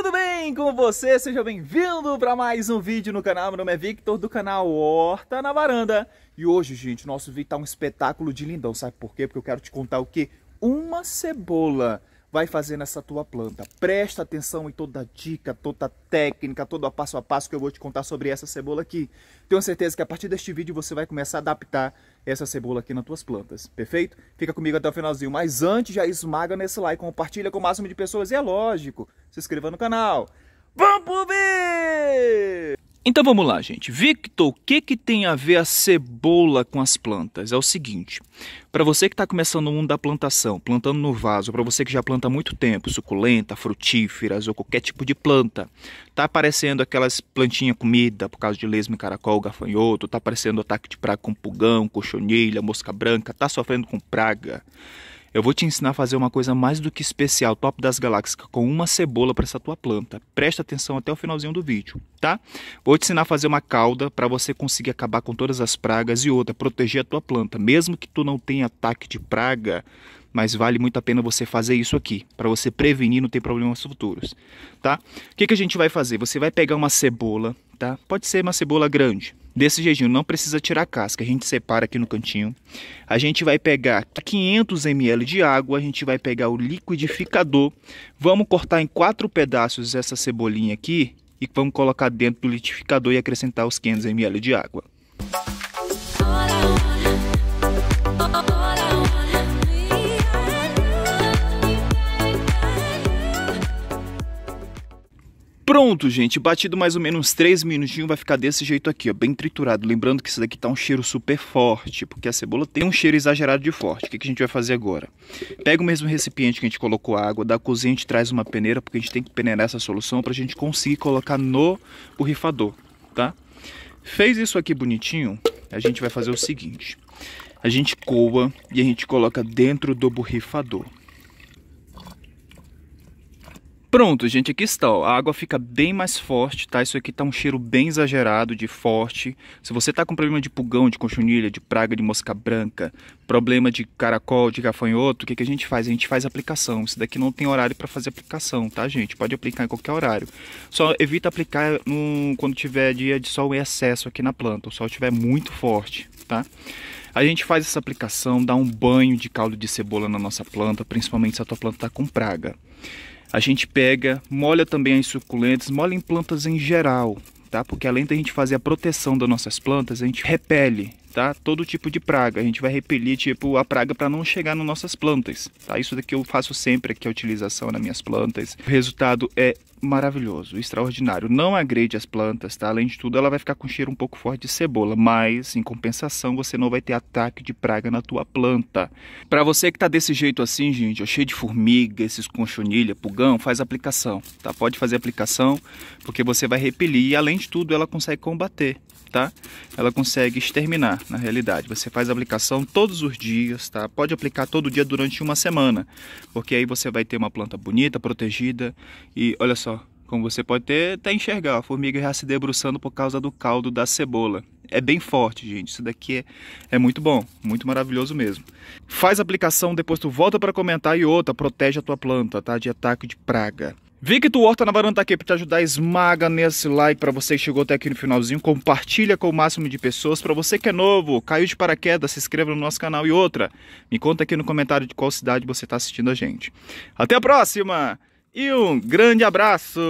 Tudo bem com você? Seja bem-vindo para mais um vídeo no canal. Meu nome é Victor do canal Horta na Varanda. E hoje, gente, nosso vídeo tá um espetáculo de lindão. Sabe por quê? Porque eu quero te contar o que uma cebola vai fazer nessa tua planta. Presta atenção em toda dica, toda técnica, todo o passo a passo que eu vou te contar sobre essa cebola aqui. Tenho certeza que a partir deste vídeo você vai começar a adaptar essa cebola aqui nas tuas plantas, perfeito? Fica comigo até o finalzinho, mas antes já esmaga nesse like, compartilha com o máximo de pessoas e é lógico, se inscreva no canal. Vamos ver! Então vamos lá, gente. Victor, o que, que tem a ver a cebola com as plantas? É o seguinte: para você que está começando o mundo da plantação, plantando no vaso, para você que já planta há muito tempo, suculenta, frutíferas ou qualquer tipo de planta, tá aparecendo aquelas plantinhas comida por causa de lesma, caracol, gafanhoto, tá aparecendo ataque de praga com pulgão, cochonilha, mosca branca, tá sofrendo com praga. Eu vou te ensinar a fazer uma coisa mais do que especial, top das galáxias, com uma cebola para essa tua planta. Presta atenção até o finalzinho do vídeo, tá? Vou te ensinar a fazer uma cauda para você conseguir acabar com todas as pragas e outra, proteger a tua planta. Mesmo que tu não tenha ataque de praga, mas vale muito a pena você fazer isso aqui, para você prevenir não ter problemas futuros, tá? O que, que a gente vai fazer? Você vai pegar uma cebola, tá? Pode ser uma cebola grande, desse jejum. Não precisa tirar a casca. A gente separa aqui no cantinho. A gente vai pegar 500 ml de água. A gente vai pegar o liquidificador. Vamos cortar em quatro pedaços essa cebolinha aqui e vamos colocar dentro do liquidificador e acrescentar os 500 ml de água. Pronto, gente, batido mais ou menos 3 minutinhos, vai ficar desse jeito aqui, ó, bem triturado. Lembrando que isso daqui tá um cheiro super forte, porque a cebola tem um cheiro exagerado de forte. O que, que a gente vai fazer agora? Pega o mesmo recipiente que a gente colocou água, da cozinha a gente traz uma peneira, porque a gente tem que peneirar essa solução para a gente conseguir colocar no borrifador, tá? Fez isso aqui bonitinho, a gente vai fazer o seguinte. A gente coa e a gente coloca dentro do borrifador. Pronto, gente, aqui está. Ó. A água fica bem mais forte, tá? Isso aqui tá um cheiro bem exagerado de forte. Se você tá com problema de pulgão, de cochonilha, de praga de mosca branca, problema de caracol, de gafanhoto, o que, que a gente faz? A gente faz aplicação. Isso daqui não tem horário para fazer aplicação, tá, gente? Pode aplicar em qualquer horário. Só evita aplicar no... quando tiver dia de sol em excesso aqui na planta. O sol estiver muito forte, tá? A gente faz essa aplicação, dá um banho de caldo de cebola na nossa planta, principalmente se a tua planta tá com praga a gente pega, molha também as suculentas, molha em plantas em geral, tá? Porque além da gente fazer a proteção das nossas plantas, a gente repele, tá? Todo tipo de praga. A gente vai repelir, tipo, a praga para não chegar nas nossas plantas, tá? Isso daqui eu faço sempre aqui a utilização nas minhas plantas. O resultado é maravilhoso, extraordinário. Não agride as plantas, tá? Além de tudo, ela vai ficar com cheiro um pouco forte de cebola, mas em compensação você não vai ter ataque de praga na tua planta. Para você que tá desse jeito assim, gente, ó, cheio de formiga, esses conchonilha, pulgão, faz aplicação, tá? Pode fazer aplicação, porque você vai repelir e além de tudo ela consegue combater, tá? Ela consegue exterminar, na realidade. Você faz aplicação todos os dias, tá? Pode aplicar todo dia durante uma semana, porque aí você vai ter uma planta bonita, protegida e olha só como você pode ter, até tá enxergar, a formiga já se debruçando por causa do caldo da cebola. É bem forte, gente. Isso daqui é, é muito bom, muito maravilhoso mesmo. Faz aplicação, depois tu volta para comentar e outra, protege a tua planta, tá? De ataque de praga. Victor Horta na varanda tá aqui para te ajudar, esmaga nesse like para você que chegou até aqui no finalzinho, compartilha com o máximo de pessoas. Para você que é novo, caiu de paraquedas, se inscreva no nosso canal e outra. Me conta aqui no comentário de qual cidade você está assistindo a gente. Até a próxima! e um grande abraço!